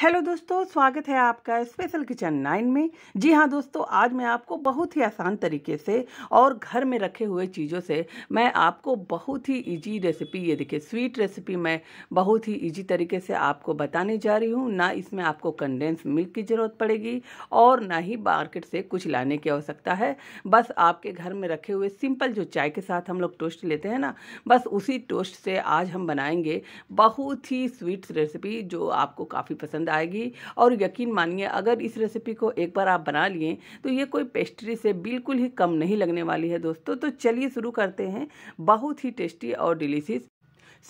hello दोस्तों स्वागत है आपका स्पेशल किचन नाइन में जी हाँ दोस्तों आज मैं आपको बहुत ही आसान तरीके से और घर में रखे हुए चीज़ों से मैं आपको बहुत ही इजी रेसिपी ये देखिए स्वीट रेसिपी मैं बहुत ही इजी तरीके से आपको बताने जा रही हूँ ना इसमें आपको कंडेंस मिल्क की ज़रूरत पड़ेगी और ना ही मार्केट से कुछ लाने की आवश्यकता है बस आपके घर में रखे हुए सिंपल जो चाय के साथ हम लोग टोस्ट लेते हैं ना बस उसी टोस्ट से आज हम बनाएंगे बहुत ही स्वीट रेसिपी जो आपको काफ़ी पसंद आएगी और यकीन मानिए अगर इस रेसिपी को एक बार आप बना लिए तो ये कोई पेस्ट्री से बिल्कुल ही कम नहीं लगने वाली है दोस्तों तो चलिए शुरू करते हैं बहुत ही टेस्टी और डिलीशियस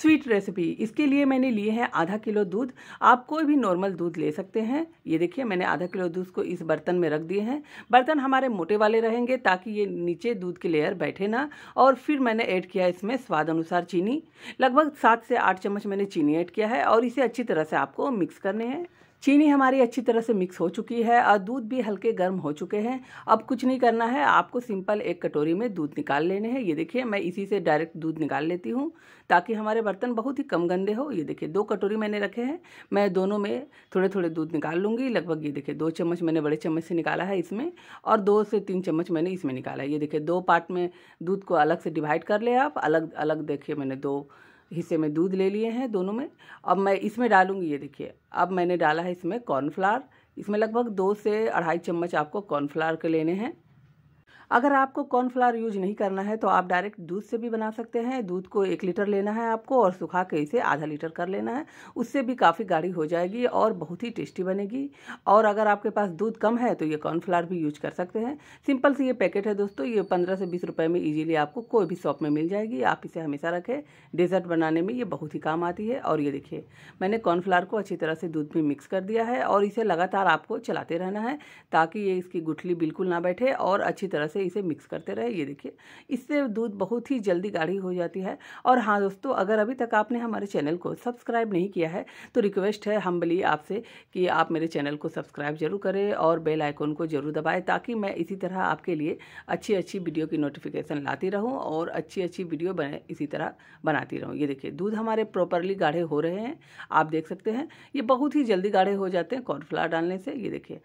स्वीट रेसिपी इसके लिए मैंने लिए हैं आधा किलो दूध आप कोई भी नॉर्मल दूध ले सकते हैं ये देखिए मैंने आधा किलो दूध को इस बर्तन में रख दिए हैं बर्तन हमारे मोटे वाले रहेंगे ताकि ये नीचे दूध की लेयर बैठे ना और फिर मैंने ऐड किया इसमें स्वाद अनुसार चीनी लगभग सात से आठ चम्मच मैंने चीनी ऐड किया है और इसे अच्छी तरह से आपको मिक्स करने हैं चीनी हमारी अच्छी तरह से मिक्स हो चुकी है और दूध भी हल्के गर्म हो चुके हैं अब कुछ नहीं करना है आपको सिंपल एक कटोरी में दूध निकाल लेने हैं ये देखिए मैं इसी से डायरेक्ट दूध निकाल लेती हूँ ताकि हमारे बर्तन बहुत ही कम गंदे हो ये देखिए दो कटोरी मैंने रखे हैं मैं दोनों में थोड़े थोड़े दूध निकाल लूँगी लगभग ये देखिए दो चम्मच मैंने बड़े चम्मच से निकाला है इसमें और दो से तीन चम्मच मैंने इसमें निकाला है ये देखिए दो पार्ट में दूध को अलग से डिवाइड कर ले आप अलग अलग देखिए मैंने दो हिस्से में दूध ले लिए हैं दोनों में अब मैं इसमें डालूंगी ये देखिए अब मैंने डाला है इसमें कॉर्नफ्लावर इसमें लगभग दो से अढ़ाई चम्मच आपको कॉर्नफ्लावर के लेने हैं अगर आपको कॉर्नफ्लावर यूज नहीं करना है तो आप डायरेक्ट दूध से भी बना सकते हैं दूध को एक लीटर लेना है आपको और सुखा के इसे आधा लीटर कर लेना है उससे भी काफ़ी गाढ़ी हो जाएगी और बहुत ही टेस्टी बनेगी और अगर आपके पास दूध कम है तो ये कॉर्नफ्लावर भी यूज कर सकते हैं सिंपल से ये पैकेट है दोस्तों ये पंद्रह से बीस रुपये में ईजिली आपको कोई भी शॉप में मिल जाएगी आप इसे हमेशा रखें डेजर्ट बनाने में ये बहुत ही काम आती है और ये देखिए मैंने कॉर्नफ्लावर को अच्छी तरह से दूध में मिक्स कर दिया है और इसे लगातार आपको चलाते रहना है ताकि ये इसकी गुठली बिल्कुल ना बैठे और अच्छी तरह से इसे मिक्स करते रहे ये देखिए इससे दूध बहुत ही जल्दी गाढ़ी हो जाती है और हाँ दोस्तों अगर अभी तक आपने हमारे चैनल को सब्सक्राइब नहीं किया है तो रिक्वेस्ट है हम्बली आपसे कि आप मेरे चैनल को सब्सक्राइब जरूर करें और बेल आइकॉन को जरूर दबाएं ताकि मैं इसी तरह आपके लिए अच्छी अच्छी वीडियो की नोटिफिकेशन लाती रहूँ और अच्छी अच्छी वीडियो बने इसी तरह बनाती रहूँ ये देखिए दूध हमारे प्रॉपरली गाढ़े हो रहे हैं आप देख सकते हैं ये बहुत ही जल्दी गाढ़े हो जाते हैं कॉर्नफ्लावर डालने से ये देखिए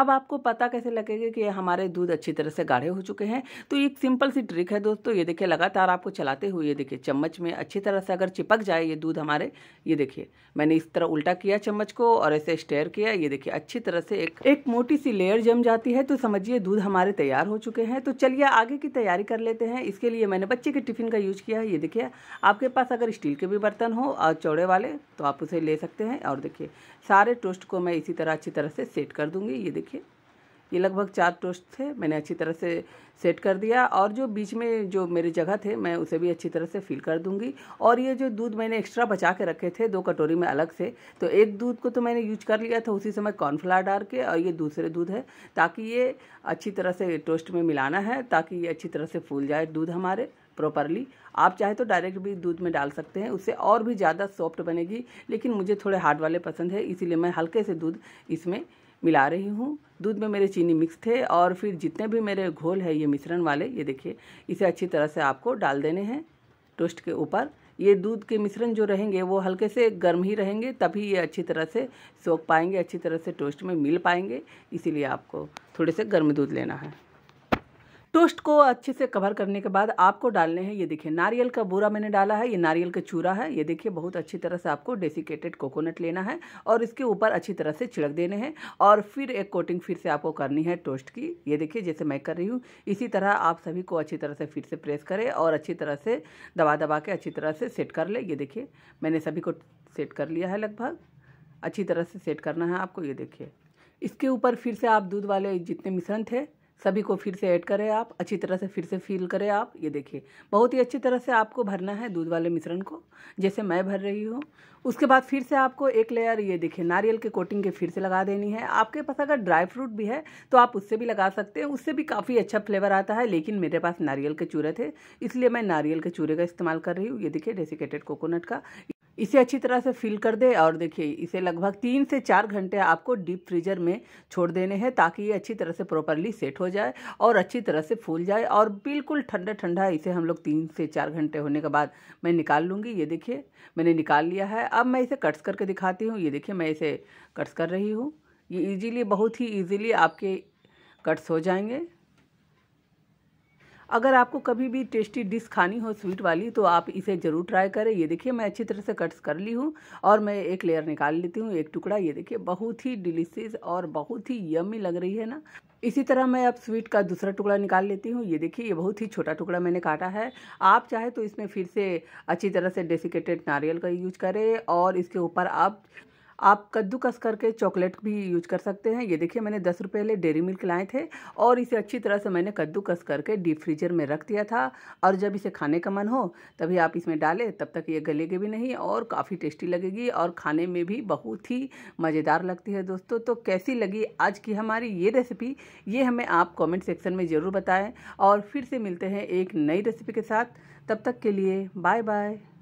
अब आपको पता कैसे लगेगा कि हमारे दूध अच्छी तरह से गाढ़े हो चुके हैं तो एक सिंपल सी ट्रिक है दोस्तों ये देखिए लगातार आपको चलाते हुए ये देखिए चम्मच में अच्छी तरह से अगर चिपक जाए ये दूध हमारे ये देखिए मैंने इस तरह उल्टा किया चम्मच को और ऐसे स्टेयर किया ये देखिए अच्छी तरह से एक एक मोटी सी लेयर जम जाती है तो समझिए दूध हमारे तैयार हो चुके हैं तो चलिए आगे की तैयारी कर लेते हैं इसके लिए मैंने बच्चे के टिफ़िन का यूज किया है ये देखिए आपके पास अगर स्टील के भी बर्तन हो और चौड़े वाले तो आप उसे ले सकते हैं और देखिए सारे टोस्ट को मैं इसी तरह अच्छी तरह से सेट कर दूंगी ये देखिए ये लगभग चार टोस्ट थे मैंने अच्छी तरह से सेट कर दिया और जो बीच में जो मेरे जगह थे मैं उसे भी अच्छी तरह से फिल कर दूंगी और ये जो दूध मैंने एक्स्ट्रा बचा के रखे थे दो कटोरी में अलग से तो एक दूध को तो मैंने यूज कर लिया था उसी समय कॉर्नफ्लावर डाल के और ये दूसरे दूध है ताकि ये अच्छी तरह से टोस्ट में मिलाना है ताकि ये अच्छी तरह से फूल जाए दूध हमारे प्रॉपरली आप चाहे तो डायरेक्ट भी दूध में डाल सकते हैं उससे और भी ज़्यादा सॉफ्ट बनेगी लेकिन मुझे थोड़े हार्ड वाले पसंद है इसीलिए मैं हल्के से दूध इसमें मिला रही हूँ दूध में मेरे चीनी मिक्स थे और फिर जितने भी मेरे घोल है ये मिश्रण वाले ये देखिए इसे अच्छी तरह से आपको डाल देने हैं टोस्ट के ऊपर ये दूध के मिश्रण जो रहेंगे वो हल्के से गर्म ही रहेंगे तभी ये अच्छी तरह से सोख पाएंगे अच्छी तरह से टोस्ट में मिल पाएंगे इसीलिए आपको थोड़े से गर्म दूध लेना है टोस्ट को अच्छे से कवर करने के बाद आपको डालने हैं ये देखिए नारियल का बूरा मैंने डाला है ये नारियल का चूरा है ये देखिए बहुत अच्छी तरह से आपको डेसिकेटेड कोकोनट लेना है और इसके ऊपर अच्छी तरह से छिड़क देने हैं और फिर एक कोटिंग फिर से आपको करनी है टोस्ट की ये देखिए जैसे मैं कर रही हूँ इसी तरह आप सभी को अच्छी तरह से फिर से प्रेस करें और अच्छी तरह से दबा दबा के अच्छी तरह से सेट कर ले ये देखिए मैंने सभी को सेट कर लिया है लगभग अच्छी तरह से सेट करना है आपको ये देखिए इसके ऊपर फिर से आप दूध वाले जितने मिश्रण थे सभी को फिर से ऐड करें आप अच्छी तरह से फिर से फील करें आप ये देखिए बहुत ही अच्छी तरह से आपको भरना है दूध वाले मिश्रण को जैसे मैं भर रही हूँ उसके बाद फिर से आपको एक लेयर ये देखिए नारियल के कोटिंग के फिर से लगा देनी है आपके पास अगर ड्राई फ्रूट भी है तो आप उससे भी लगा सकते हैं उससे भी काफ़ी अच्छा फ्लेवर आता है लेकिन मेरे पास नारियल के चूरे थे इसलिए मैं नारियल के चूरे का इस्तेमाल कर रही हूँ ये देखिए डेसिकेटेड कोकोनट का इसे अच्छी तरह से फिल कर दे और देखिए इसे लगभग तीन से चार घंटे आपको डीप फ्रीजर में छोड़ देने हैं ताकि ये अच्छी तरह से प्रॉपरली सेट हो जाए और अच्छी तरह से फूल जाए और बिल्कुल ठंडा ठंडा इसे हम लोग तीन से चार घंटे होने के बाद मैं निकाल लूँगी ये देखिए मैंने निकाल लिया है अब मैं इसे कट्स करके दिखाती हूँ ये देखिए मैं इसे कट्स कर रही हूँ ये ईजीली बहुत ही ईजीली आपके कट्स हो जाएंगे अगर आपको कभी भी टेस्टी डिश खानी हो स्वीट वाली तो आप इसे ज़रूर ट्राई करें ये देखिए मैं अच्छी तरह से कट्स कर ली हूँ और मैं एक लेयर निकाल लेती हूँ एक टुकड़ा ये देखिए बहुत ही डिलीशियस और बहुत ही यमी लग रही है ना इसी तरह मैं अब स्वीट का दूसरा टुकड़ा निकाल लेती हूँ ये देखिए ये बहुत ही छोटा टुकड़ा मैंने काटा है आप चाहे तो इसमें फिर से अच्छी तरह से डेसिकेटेड नारियल का यूज करें और इसके ऊपर आप आप कद्दूकस करके चॉकलेट भी यूज कर सकते हैं ये देखिए मैंने दस रुपये ले डेरी मिल्क लाए थे और इसे अच्छी तरह से मैंने कद्दूकस करके डीप फ्रीजर में रख दिया था और जब इसे खाने का मन हो तभी आप इसमें डालें तब तक ये गलेगी भी नहीं और काफ़ी टेस्टी लगेगी और खाने में भी बहुत ही मज़ेदार लगती है दोस्तों तो कैसी लगी आज की हमारी ये रेसिपी ये हमें आप कॉमेंट सेक्शन में ज़रूर बताएँ और फिर से मिलते हैं एक नई रेसिपी के साथ तब तक के लिए बाय बाय